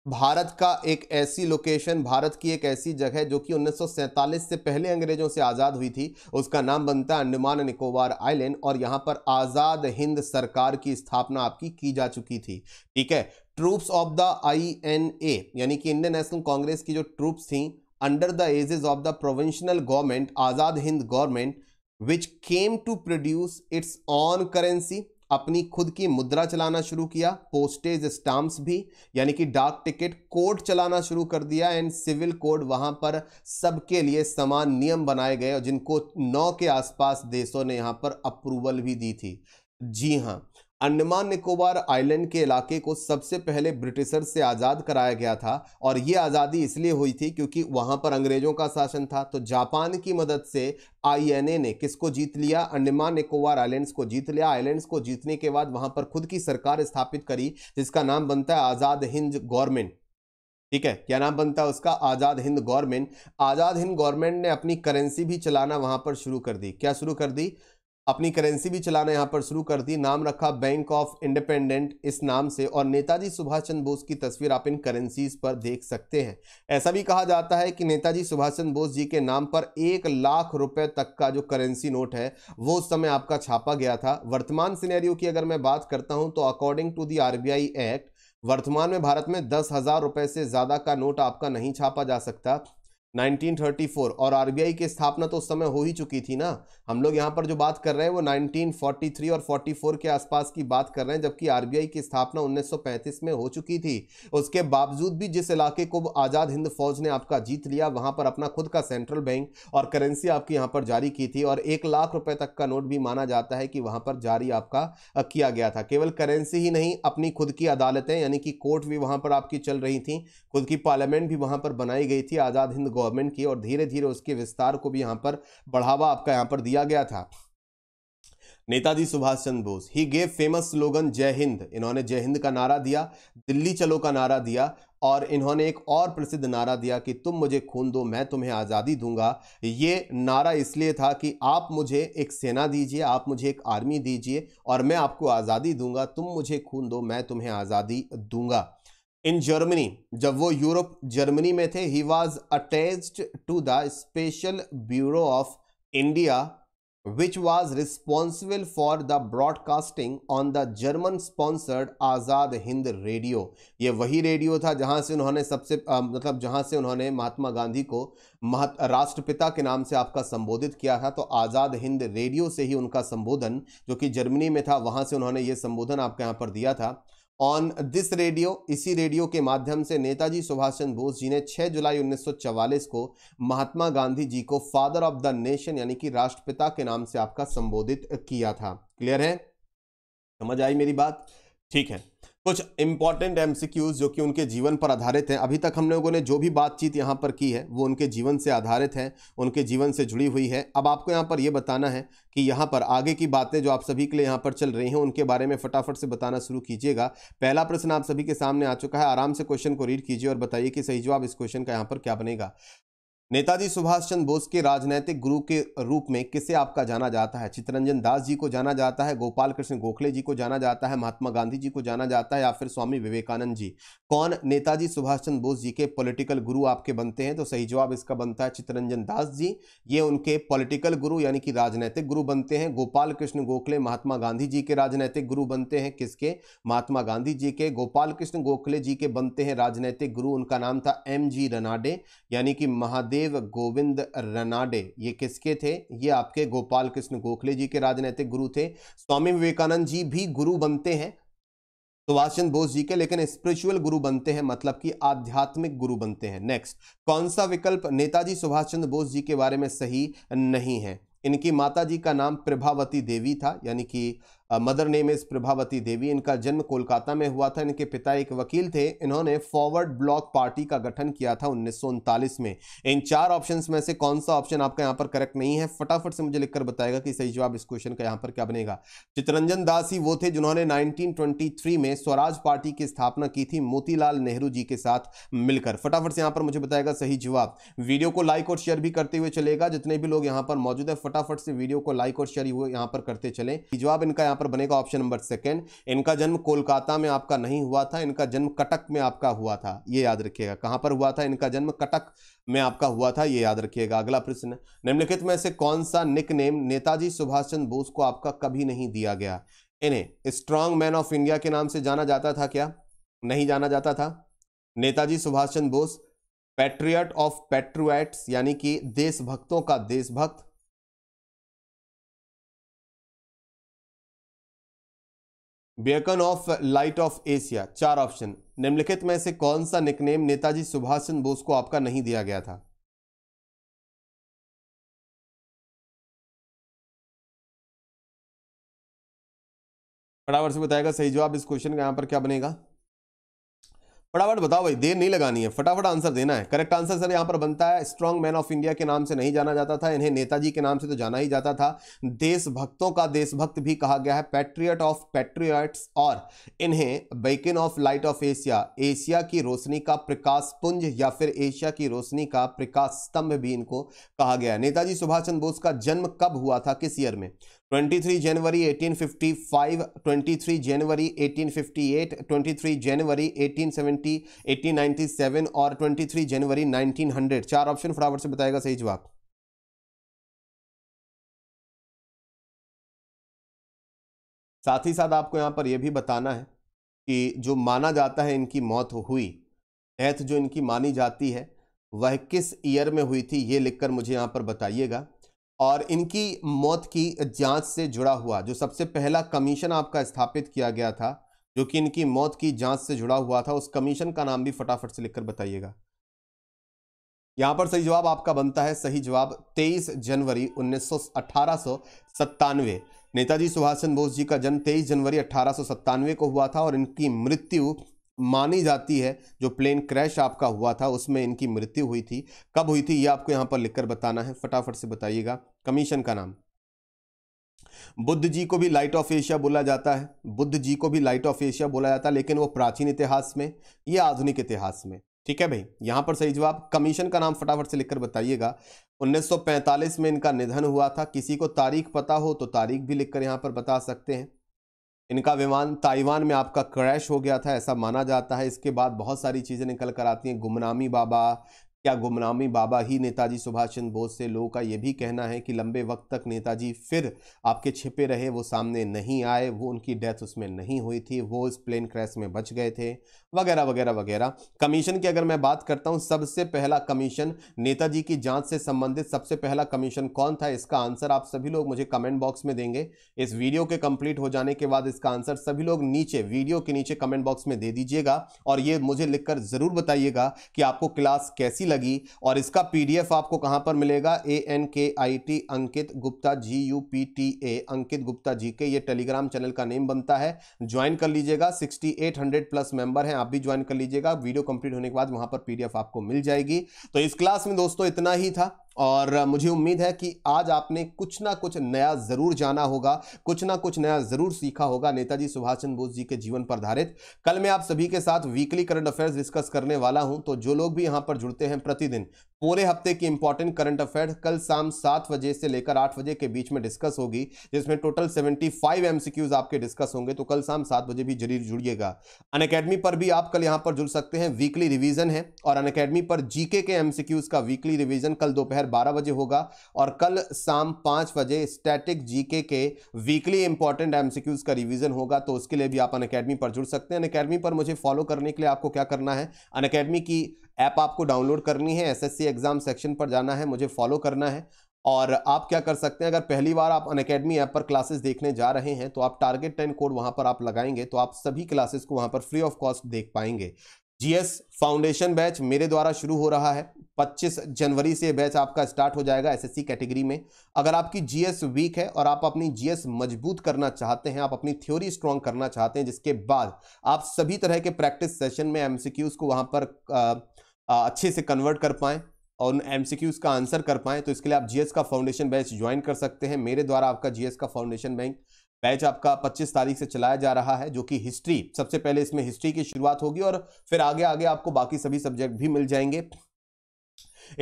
भारत का एक ऐसी लोकेशन भारत की एक ऐसी जगह जो कि 1947 से पहले अंग्रेजों से आज़ाद हुई थी उसका नाम बनता है अंडमान निकोबार आइलैंड और यहाँ पर आज़ाद हिंद सरकार की स्थापना आपकी की जा चुकी थी ठीक है troops of the I N A यानी कि इंडियन नेशनल कांग्रेस की जो ट्रूप्स थी under the aegis of the provisional government Azad Hind government which came to produce its own currency अपनी खुद की मुद्रा चलाना शुरू किया पोस्टेज स्टाम्प्स भी यानी कि डाक टिकट कोड चलाना शुरू कर दिया एंड सिविल कोड वहां पर सबके लिए समान नियम बनाए गए और जिनको नौ के आसपास देशों ने यहां पर अप्रूवल भी दी थी जी हाँ अंडमान निकोबार आइलैंड के इलाके को सबसे पहले ब्रिटिशर से आज़ाद कराया गया था और ये आज़ादी इसलिए हुई थी क्योंकि वहाँ पर अंग्रेज़ों का शासन था तो जापान की मदद से आईएनए ने किसको जीत लिया अंडमान निकोबार आइलैंड्स को जीत लिया आइलैंड्स को जीतने के बाद वहाँ पर खुद की सरकार स्थापित करी जिसका नाम बनता है आज़ाद हिंद गवर्नमेंट ठीक है क्या नाम बनता है उसका आज़ाद हिंद गवर्नमेंट आज़ाद हिंद गवर्नमेंट ने अपनी करेंसी भी चलाना वहाँ पर शुरू कर दी क्या शुरू कर दी अपनी करेंसी भी चलाना यहाँ पर शुरू कर दी नाम रखा बैंक ऑफ इंडिपेंडेंट इस नाम से और नेताजी सुभाष चंद्र बोस की तस्वीर आप इन करेंसीज पर देख सकते हैं ऐसा भी कहा जाता है कि नेताजी सुभाष चंद्र बोस जी के नाम पर एक लाख रुपए तक का जो करेंसी नोट है वो उस समय आपका छापा गया था वर्तमान सिनेरियो की अगर मैं बात करता हूँ तो according to the RBI act वर्तमान में भारत में दस हजार से ज़्यादा का नोट आपका नहीं छापा जा सकता 1934 और आरबीआई की स्थापना तो उस समय हो ही चुकी थी ना हम लोग यहाँ पर जो बात कर रहे हैं वो 1943 और 44 के आसपास की बात कर रहे हैं जबकि आरबीआई की स्थापना 1935 में हो चुकी थी उसके बावजूद भी जिस इलाके को आज़ाद हिंद फौज ने आपका जीत लिया वहाँ पर अपना खुद का सेंट्रल बैंक और करेंसी आपकी यहाँ पर जारी की थी और एक लाख रुपये तक का नोट भी माना जाता है कि वहाँ पर जारी आपका किया गया था केवल करेंसी ही नहीं अपनी खुद की अदालतें यानी कि कोर्ट भी वहाँ पर आपकी चल रही थी खुद की पार्लियामेंट भी वहाँ पर बनाई गई थी आज़ाद हिंद गवर्नमेंट की और धीरे धीरे उसके विस्तार को भी यहाँ पर बढ़ावा आपका यहाँ पर दिया दिया गया था Netaji Subhash Chandra Bose he gave famous slogan Jai Hind इन्होंने जय हिंद का नारा दिया दिल्ली चलो का नारा दिया और इन्होंने एक और प्रसिद्ध नारा दिया कि तुम मुझे खून दो मैं तुम्हें आज़ादी दूंगा ये नारा इसलिए था कि आप मुझे एक सेना दीजिए आप मुझे एक आर्मी दीजिए और मैं आपको आज़ादी दूंगा तुम मुझे खून दो मैं तुम्हें आज़ादी दूंगा इन जर्मनी जब वो यूरोप जर्मनी में थे he was attach to the special bureau of India which was responsible for the broadcasting on the German sponsored Azad Hind radio ये वही रेडियो था जहां से उन्होंने सबसे मतलब जहां से उन्होंने महात्मा गांधी को राष्ट्रपिता के नाम से आपका संबोधित किया था तो आज़ाद हिंद रेडियो से ही उनका संबोधन जो कि जर्मनी में था वहां से उन्होंने ये संबोधन आपके यहाँ पर दिया था ऑन दिस रेडियो इसी रेडियो के माध्यम से नेताजी सुभाष चंद्र बोस जी ने 6 जुलाई 1944 को महात्मा गांधी जी को फादर ऑफ द नेशन यानी कि राष्ट्रपिता के नाम से आपका संबोधित किया था क्लियर है समझ आई मेरी बात ठीक है कुछ इंपॉर्टेंट एमसीक्यूज जो कि उनके जीवन पर आधारित हैं अभी तक हम लोगों ने जो भी बातचीत यहाँ पर की है वो उनके जीवन से आधारित है उनके जीवन से जुड़ी हुई है अब आपको यहाँ पर ये बताना है कि यहाँ पर आगे की बातें जो आप सभी के लिए यहाँ पर चल रही हैं उनके बारे में फटाफट से बताना शुरू कीजिएगा पहला प्रश्न आप सभी के सामने आ चुका है आराम से क्वेश्चन को रीड कीजिए और बताइए कि सही जवाब इस क्वेश्चन का यहाँ पर क्या बनेगा नेताजी सुभाष चंद्र बोस के राजनैतिक गुरु के रूप में किसे आपका जाना जाता है चित्रंजन दास जी को जाना जाता है गोपाल कृष्ण गोखले जी को जाना जाता है महात्मा गांधी जी को जाना जाता है या फिर स्वामी विवेकानंद जी कौन नेताजी सुभाष चंद्र बोस जी के पॉलिटिकल गुरु आपके बनते हैं तो सही जवाब इसका बनता है चितरंजन दास जी ये उनके पोलिटिकल गुरु यानी कि राजनैतिक गुरु बनते हैं गोपाल कृष्ण गोखले महात्मा गांधी जी के राजनैतिक गुरु बनते हैं किसके महात्मा गांधी जी के गोपाल कृष्ण गोखले जी के बनते हैं राजनैतिक गुरु उनका नाम था एम जी रनाडे यानी कि महादेव देव गोविंद रनाडे ये किसके थे ये आपके गोपाल कृष्ण गोखले जी के राजनीतिक गुरु थे स्वामी विवेकानंद जी भी गुरु बनते हैं सुभाष चंद्र बोस जी के लेकिन स्पिरिचुअल गुरु बनते हैं मतलब कि आध्यात्मिक गुरु बनते हैं नेक्स्ट कौन सा विकल्प नेताजी सुभाष चंद्र बोस जी के बारे में सही नहीं है इनकी माता जी का नाम प्रभावती देवी था यानी कि mother name is Prabhavati Devi इनका जन्म कोलकाता में हुआ था इनके पिता एक वकील थे इन्होंने फॉरवर्ड ब्लॉक पार्टी का गठन किया था उन्नीस में इन चार ऑप्शंस में से कौन सा ऑप्शन आपका यहाँ पर करेक्ट नहीं है फटाफट से मुझे लिखकर बताएगा कि सही जवाब इस क्वेश्चन का यहाँ पर क्या बनेगा चितरंजन दास ही वो थे जिन्होंने नाइनटीन में स्वराज पार्टी की स्थापना की थी मोतीलाल नेहरू जी के साथ मिलकर फटाफट से यहाँ पर मुझे बताएगा सही जवाब वीडियो को लाइक और शेयर भी करते हुए चलेगा जितने भी लोग यहाँ पर मौजूद है फटाफट से वीडियो को लाइक और शेयर यहाँ पर करते चले जवाब इनका यहाँ पर बनेगा ऑप्शन नंबर सेकेंड इनका जन्म कोलकाता में आपका नहीं हुआ था इनका जन्म कटक में आपका हुआ था ये याद रखिएगा कहां पर हुआ था इनका जन्म कटक में आपका हुआ था ये याद रखिएगा अगला प्रश्न निम्नलिखित में से कौन सा निक नेताजी सुभाष चंद्र बोस को आपका कभी नहीं दिया गया इन्हें स्ट्रांग मैन ऑफ इंडिया के नाम से जाना जाता था क्या नहीं जाना जाता था Netaji Subhash Chandra Bose patriot of patriots यानी कि देशभक्तों का देशभक्त beacon of light of Asia चार ऑप्शन निम्नलिखित में से कौन सा निकनेम नेताजी सुभाष चंद्र बोस को आपका नहीं दिया गया था फटाफट से बताएगा सही जवाब इस क्वेश्चन का यहां पर क्या बनेगा फटाफट बताओ भाई देर नहीं लगानी है फटाफट आंसर देना है करेक्ट आंसर सर यहाँ पर बनता है स्ट्रॉन्ग मैन ऑफ इंडिया के नाम से नहीं जाना जाता था इन्हें नेताजी के नाम से तो जाना ही जाता था देशभक्तों का देशभक्त भी कहा गया है पैट्रियट ऑफ पैट्रियट्स और इन्हें beacon of light of Asia Asia की रोशनी का प्रकाश पुंज या फिर एशिया की रोशनी का प्रकाश स्तंभ भी इनको कहा गया है नेताजी सुभाष चंद्र बोस का जन्म कब हुआ था किस ईयर में 23 जनवरी 1855, 23 जनवरी 1858, 23 जनवरी 1870, 1897 और 23 जनवरी 1900 चार ऑप्शन फटाफट से बताएगा सही जवाब साथ ही साथ आपको यहां पर यह भी बताना है कि जो माना जाता है इनकी मौत हुई डेथ जो इनकी मानी जाती है वह किस ईयर में हुई थी ये लिखकर मुझे यहाँ पर बताइएगा और इनकी मौत की जांच से जुड़ा हुआ जो सबसे पहला कमीशन आपका स्थापित किया गया था जो कि इनकी मौत की जांच से जुड़ा हुआ था उस कमीशन का नाम भी फटाफट से लिखकर बताइएगा यहां पर सही जवाब आपका बनता है सही जवाब 23 जनवरी उन्नीस नेताजी सुभाष चंद्र बोस जी का जन्म 23 जनवरी अठारह को हुआ था और इनकी मृत्यु मानी जाती है जो प्लेन क्रैश आपका हुआ था उसमें इनकी मृत्यु हुई थी कब हुई थी ये आपको यहां पर लिखकर बताना है फटाफट से बताइएगा कमीशन का नाम बुद्ध जी को भी लाइट ऑफ एशिया बोला जाता है बुद्ध जी को भी लाइट ऑफ एशिया बोला जाता है लेकिन वो प्राचीन इतिहास में ये आधुनिक इतिहास में ठीक है भाई यहां पर सही जवाब कमीशन का नाम फटाफट से लिखकर बताइएगा 1945 में इनका निधन हुआ था किसी को तारीख पता हो तो तारीख भी लिखकर यहां पर बता सकते हैं इनका विमान ताइवान में आपका क्रैश हो गया था ऐसा माना जाता है इसके बाद बहुत सारी चीज़ें निकल कर आती हैं गुमनामी बाबा क्या गुमनामी बाबा ही नेताजी सुभाष चंद्र बोस से लोगों का ये भी कहना है कि लंबे वक्त तक नेताजी फिर आपके छिपे रहे वो सामने नहीं आए वो उनकी डेथ उसमें नहीं हुई थी वो इस प्लेन क्रैश में बच गए थे वगैरह वगैरह वगैरह कमीशन की अगर मैं बात करता हूँ सबसे पहला कमीशन नेताजी की जाँच से संबंधित सबसे पहला कमीशन कौन था इसका आंसर आप सभी लोग मुझे कमेंट बॉक्स में देंगे इस वीडियो के कंप्लीट हो जाने के बाद इसका आंसर सभी लोग नीचे वीडियो के नीचे कमेंट बॉक्स में दे दीजिएगा और ये मुझे लिखकर ज़रूर बताइएगा कि आपको क्लास कैसी लगी और इसका पीडीएफ आपको कहां पर मिलेगा A N K I T Ankit Gupta G U P T A Ankit Gupta ji के ये टेलीग्राम चैनल का नेम बनता है ज्वाइन कर लीजिएगा 6800 प्लस मेंबर हैं आप भी ज्वाइन कर लीजिएगा वीडियो कंप्लीट होने के बाद वहां पर पीडीएफ आपको मिल जाएगी तो इस क्लास में दोस्तों इतना ही था और मुझे उम्मीद है कि आज आपने कुछ ना कुछ नया ज़रूर जाना होगा कुछ ना कुछ नया ज़रूर सीखा होगा नेताजी सुभाष चंद्र बोस जी के जीवन पर आधारित कल मैं आप सभी के साथ वीकली करंट अफेयर्स डिस्कस करने वाला हूं तो जो लोग भी यहां पर जुड़ते हैं प्रतिदिन पूरे हफ्ते की इंपॉर्टेंट करंट अफेयर कल शाम सात बजे से लेकर आठ बजे के बीच में डिस्कस होगी जिसमें टोटल सेवेंटी फाइव एमसीक्यूज आपके डिस्कस होंगे तो कल शाम सात बजे भी जरूर जुड़िएगा अन अकेडमी पर भी आप कल यहाँ पर जुड़ सकते हैं वीकली रिविजन है और अन अकेडमी पर जीके के एमसीक्यूज का वीकली रिविजन कल दोपहर बारह बजे होगा और कल शाम पाँच बजे स्टैटिक जीके के वीकली इंपॉर्टेंट एमसीक्यूज का रिवीजन होगा तो उसके लिए भी आप अनकेडमी पर जुड़ सकते हैं अनकेडमी पर मुझे फॉलो करने के लिए आपको क्या करना है अनकेडमी की ऐप आपको डाउनलोड करनी है एस एग्जाम सेक्शन पर जाना है मुझे फॉलो करना है और आप क्या कर सकते हैं अगर पहली बार आप अनकेडमी ऐप पर क्लासेस देखने जा रहे हैं तो आप टारगेट टेन कोड वहां पर आप लगाएंगे तो आप सभी क्लासेस को वहां पर फ्री ऑफ कॉस्ट देख पाएंगे जीएस फाउंडेशन बैच मेरे द्वारा शुरू हो रहा है 25 जनवरी से बैच आपका स्टार्ट हो जाएगा एसएससी कैटेगरी में अगर आपकी जीएस वीक है और आप अपनी जीएस मजबूत करना चाहते हैं आप अपनी थ्योरी स्ट्रांग करना चाहते हैं जिसके बाद आप सभी तरह के प्रैक्टिस सेशन में एमसीक्यूज को वहां पर आ, आ, अच्छे से कन्वर्ट कर पाएँ और उन एम का आंसर कर पाएँ तो इसके लिए आप जीएस का फाउंडेशन बैच ज्वाइन कर सकते हैं मेरे द्वारा आपका जीएस का फाउंडेशन बैंक बैच आपका 25 तारीख से चलाया जा रहा है जो कि हिस्ट्री सबसे पहले इसमें हिस्ट्री की शुरुआत होगी और फिर आगे आगे आपको बाकी सभी सब्जेक्ट भी मिल जाएंगे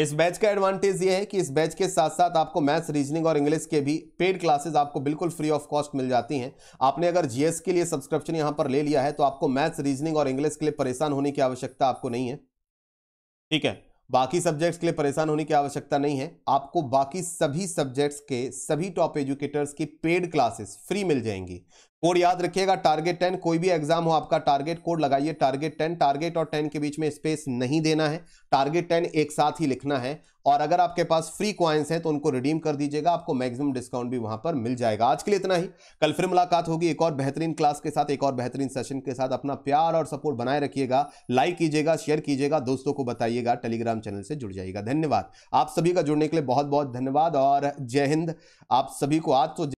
इस बैच का एडवांटेज ये है कि इस बैच के साथ साथ आपको मैथ्स रीजनिंग और इंग्लिश के भी पेड क्लासेस आपको बिल्कुल फ्री ऑफ कॉस्ट मिल जाती हैं आपने अगर जीएस के लिए सब्सक्रिप्शन यहां पर ले लिया है तो आपको मैथ्स रीजनिंग और इंग्लिश के लिए परेशान होने की आवश्यकता आपको नहीं है ठीक है बाकी सब्जेक्ट्स के लिए परेशान होने की आवश्यकता नहीं है आपको बाकी सभी सब्जेक्ट्स के सभी टॉप एजुकेटर्स की पेड क्लासेस फ्री मिल जाएंगी कोड याद रखिएगा टारगेट टेन कोई भी एग्जाम हो आपका टारगेट कोड लगाइए टारगेट टेन टारगेट और टेन के बीच में स्पेस नहीं देना है टारगेट टेन एक साथ ही लिखना है और अगर आपके पास फ्री क्वाइंस हैं तो उनको रिडीम कर दीजिएगा आपको मैक्सिमम डिस्काउंट भी वहां पर मिल जाएगा आज के लिए इतना ही कल फिर मुलाकात होगी एक और बेहतरीन क्लास के साथ एक और बेहतरीन सेशन के साथ अपना प्यार और सपोर्ट बनाए रखिएगा लाइक कीजिएगा शेयर कीजिएगा दोस्तों को बताइएगा टेलीग्राम चैनल से जुड़ जाइएगा धन्यवाद आप सभी का जुड़ने के लिए बहुत बहुत धन्यवाद और जय हिंद आप सभी को आज तो